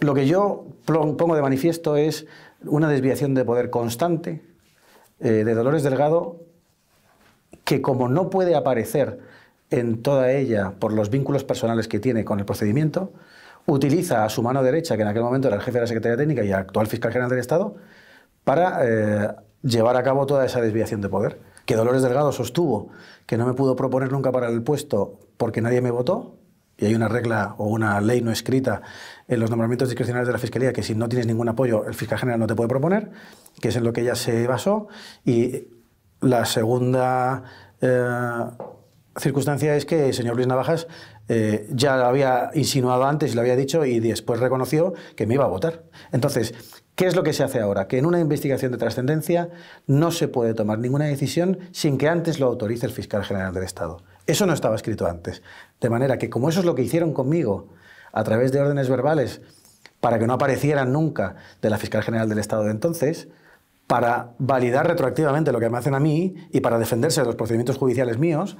lo que yo pongo de manifiesto es una desviación de poder constante eh, de Dolores Delgado, que como no puede aparecer en toda ella por los vínculos personales que tiene con el procedimiento, utiliza a su mano derecha, que en aquel momento era el jefe de la Secretaría Técnica y actual fiscal general del Estado, para eh, llevar a cabo toda esa desviación de poder. Que Dolores Delgado sostuvo que no me pudo proponer nunca para el puesto porque nadie me votó, y hay una regla o una ley no escrita en los nombramientos discrecionales de la Fiscalía que si no tienes ningún apoyo el fiscal general no te puede proponer, que es en lo que ya se basó. Y la segunda eh, circunstancia es que el señor Luis Navajas eh, ya lo había insinuado antes, y lo había dicho y después reconoció que me iba a votar. Entonces, ¿Qué es lo que se hace ahora? Que en una investigación de trascendencia no se puede tomar ninguna decisión sin que antes lo autorice el fiscal general del Estado. Eso no estaba escrito antes. De manera que como eso es lo que hicieron conmigo a través de órdenes verbales, para que no aparecieran nunca de la fiscal general del Estado de entonces, para validar retroactivamente lo que me hacen a mí y para defenderse de los procedimientos judiciales míos,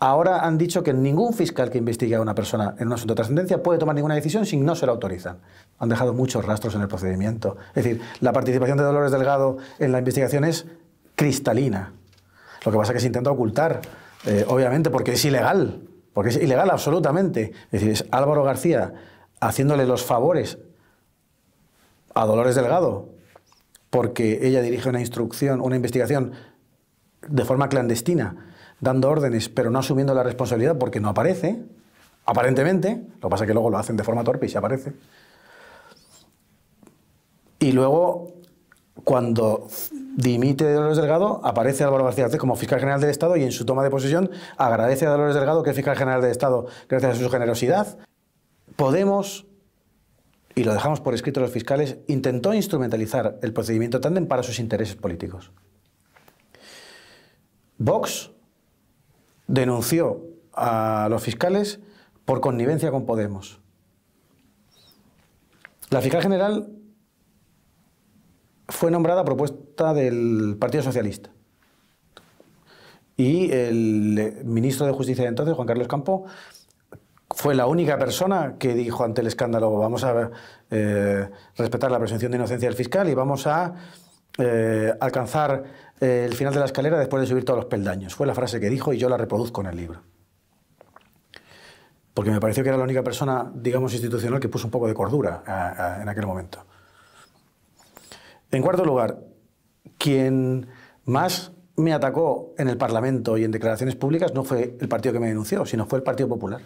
ahora han dicho que ningún fiscal que investigue a una persona en un asunto de trascendencia puede tomar ninguna decisión si no se la autorizan. Han dejado muchos rastros en el procedimiento. Es decir, la participación de Dolores Delgado en la investigación es cristalina. Lo que pasa es que se intenta ocultar eh, obviamente porque es ilegal, porque es ilegal absolutamente. Es decir, es Álvaro García haciéndole los favores a Dolores Delgado, porque ella dirige una instrucción, una investigación de forma clandestina, dando órdenes, pero no asumiendo la responsabilidad porque no aparece, aparentemente, lo que pasa es que luego lo hacen de forma torpe y se aparece. Y luego, cuando dimite de Dolores Delgado, aparece Álvaro García Arce como fiscal general del Estado y en su toma de posesión agradece a Dolores Delgado que es fiscal general del Estado gracias a su generosidad. Podemos, y lo dejamos por escrito los fiscales, intentó instrumentalizar el procedimiento tándem para sus intereses políticos. Vox denunció a los fiscales por connivencia con Podemos. La fiscal general fue nombrada propuesta del Partido Socialista. Y el eh, ministro de Justicia de entonces, Juan Carlos Campo, fue la única persona que dijo ante el escándalo, vamos a eh, respetar la presunción de inocencia del fiscal y vamos a eh, alcanzar el final de la escalera después de subir todos los peldaños. Fue la frase que dijo y yo la reproduzco en el libro. Porque me pareció que era la única persona, digamos, institucional que puso un poco de cordura en aquel momento. En cuarto lugar, quien más me atacó en el Parlamento y en declaraciones públicas no fue el partido que me denunció, sino fue el Partido Popular.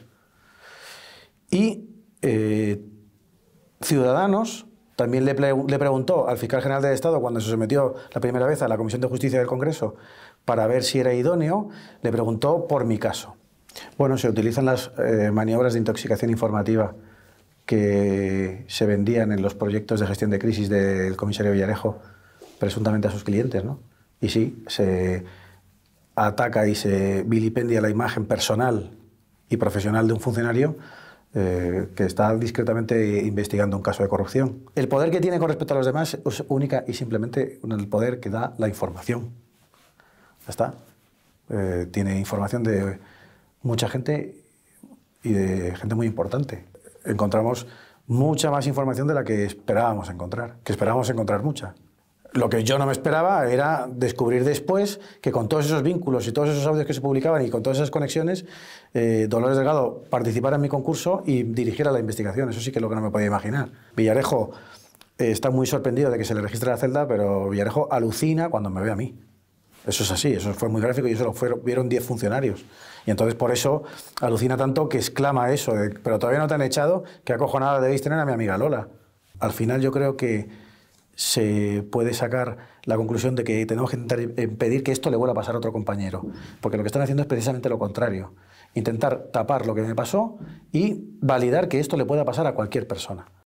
Y eh, Ciudadanos también le, preguntó al fiscal general del Estado, cuando se sometió la primera vez a la Comisión de Justicia del Congreso para ver si era idóneo, le preguntó por mi caso. Bueno, se utilizan las eh, maniobras de intoxicación informativa que se vendían en los proyectos de gestión de crisis del comisario Villarejo presuntamente a sus clientes, ¿no? Y sí, se ataca y se vilipendia la imagen personal y profesional de un funcionario eh, que está discretamente investigando un caso de corrupción. El poder que tiene con respecto a los demás es única y simplemente el poder que da la información. Ya está. Eh, tiene información de mucha gente y de gente muy importante encontramos mucha más información de la que esperábamos encontrar, que esperábamos encontrar mucha. Lo que yo no me esperaba era descubrir después que con todos esos vínculos y todos esos audios que se publicaban y con todas esas conexiones, eh, Dolores Delgado participara en mi concurso y dirigiera la investigación. Eso sí que es lo que no me podía imaginar. Villarejo eh, está muy sorprendido de que se le registre la celda, pero Villarejo alucina cuando me ve a mí. Eso es así, eso fue muy gráfico y eso lo vieron 10 funcionarios. Y entonces por eso alucina tanto que exclama eso, pero todavía no te han echado, que acojonada debéis tener a mi amiga Lola. Al final yo creo que se puede sacar la conclusión de que tenemos que intentar eh, impedir que esto le vuelva a pasar a otro compañero, porque lo que están haciendo es precisamente lo contrario, intentar tapar lo que me pasó y validar que esto le pueda pasar a cualquier persona.